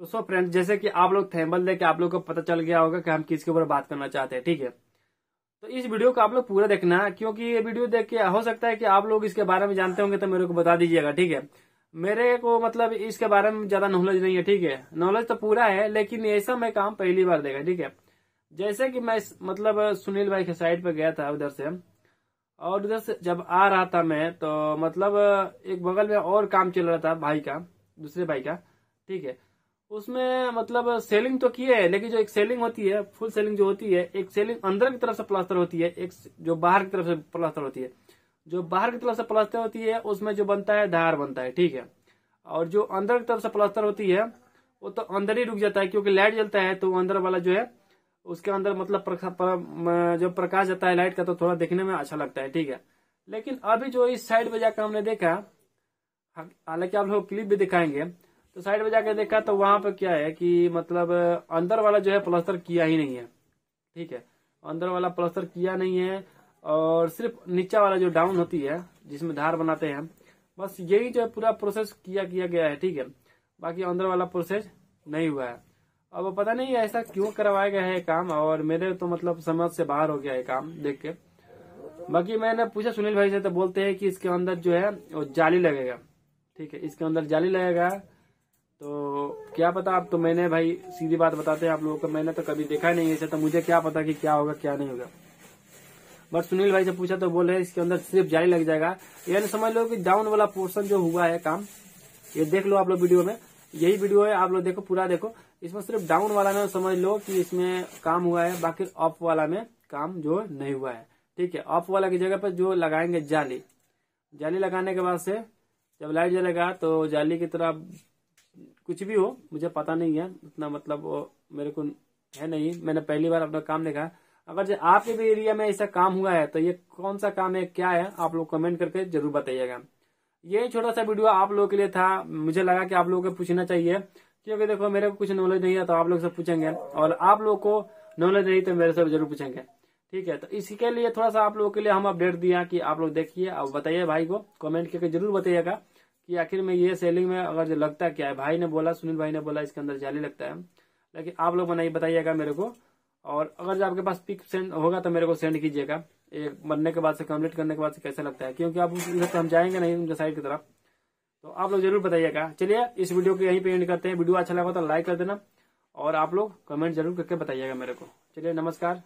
तो so friend जैसे कि आप लोग थैम्बल देख आप लोग को पता चल गया होगा कि हम किसके ऊपर बात करना चाहते हैं ठीक है तो इस वीडियो को आप लोग पूरा देखना क्योंकि ये वीडियो देख के हो सकता है कि आप लोग इसके बारे में जानते होंगे तो मेरे को बता दीजिएगा ठीक है मेरे को मतलब इसके बारे में ज्यादा नॉलेज नहीं है ठीक है नॉलेज तो पूरा है लेकिन ऐसा मैं काम पहली बार देखा ठीक है जैसे कि मैं मतलब सुनील भाई के साइड पर गया था उधर से और उधर से जब आ रहा था मैं तो मतलब एक बगल में और काम चल रहा था भाई का दूसरे भाई का ठीक है उसमें मतलब सेलिंग तो किए है लेकिन जो एक सेलिंग होती है फुल सेलिंग जो होती है एक सेलिंग अंदर की तरफ से प्लास्टर होती है एक जो बाहर की तरफ से प्लास्टर होती है जो बाहर की तरफ से प्लास्टर होती है उसमें जो बनता है धार बनता है ठीक है और जो अंदर की तरफ से प्लास्टर होती है वो तो अंदर ही रुक जाता है क्योंकि लाइट जलता है तो अंदर वाला जो है उसके अंदर मतलब जो प्रकाश जाता है लाइट का तो थोड़ा देखने में अच्छा लगता है ठीक है लेकिन अभी जो इस साइड में जाकर हमने देखा हालांकि आप लोग क्लिप भी दिखाएंगे तो साइड में जाके देखा तो वहां पर क्या है कि मतलब अंदर वाला जो है प्लस्तर किया ही नहीं है ठीक है अंदर वाला प्लस्तर किया नहीं है और सिर्फ नीचा वाला जो डाउन होती है जिसमें धार बनाते हैं बस यही जो है पूरा प्रोसेस किया किया गया है ठीक है बाकी अंदर वाला प्रोसेस नहीं हुआ है अब पता नहीं ऐसा क्यों करवाया गया है काम और मेरे तो मतलब समझ से बाहर हो गया है काम देख के बाकी मैंने पूछा सुनील भाई से तो बोलते हैं कि इसके अंदर जो है वो जाली लगेगा ठीक है इसके अंदर जाली लगेगा तो क्या पता आप तो मैंने भाई सीधी बात बताते हैं आप लोगों को मैंने तो कभी देखा नहीं ऐसे तो मुझे क्या पता कि क्या होगा क्या नहीं होगा बट सुनील भाई से पूछा तो बोल रहे इसके अंदर सिर्फ जाली लग जाएगा यानी समझ लो कि डाउन वाला पोर्सन जो हुआ है काम ये देख लो आप लोग वीडियो में यही वीडियो है आप लोग देखो पूरा देखो इसमें सिर्फ डाउन वाला में समझ लो कि इसमें काम हुआ है बाकी अप वाला में काम जो नहीं हुआ है ठीक है अप वाला की जगह पर जो लगाएंगे जाली जाली लगाने के बाद से जब लाइट जलेगा तो जाली की तरह कुछ भी हो मुझे पता नहीं है इतना मतलब मेरे को है नहीं मैंने पहली बार अपना काम देखा अगर जो आपके भी एरिया में ऐसा काम हुआ है तो ये कौन सा काम है क्या है आप लोग कमेंट करके जरूर बताइएगा ये छोटा सा वीडियो आप लोगों के लिए था मुझे लगा कि आप लोगों को पूछना चाहिए क्योंकि देखो मेरे को कुछ नॉलेज नहीं है तो आप लोग से पूछेंगे और आप लोग को नॉलेज नहीं तो मेरे से जरूर पूछेंगे ठीक है तो इसी के लिए थोड़ा सा आप लोगों के लिए हम अपडेट दिया कि आप लोग देखिए और बताइए भाई को कमेंट करके जरूर बताइएगा कि आखिर में ये सेलिंग में अगर जो लगता क्या है भाई ने बोला सुनील भाई ने बोला इसके अंदर जाली लगता है लेकिन आप लोग बनाइए बताइएगा मेरे को और अगर आपके पास पिक सेंड होगा तो मेरे को सेंड कीजिएगा एक बनने के बाद से कम्प्लीट करने के बाद से कैसा लगता है क्योंकि आप उधर हम जाएंगे नहीं उनके साइड की तरफ तो आप लोग जरूर बताइएगा चलिए इस वीडियो को यहीं पे एंड करते हैं वीडियो अच्छा लगा तो लाइक कर देना और आप लोग कमेंट जरूर करके बताइएगा मेरे को चलिए नमस्कार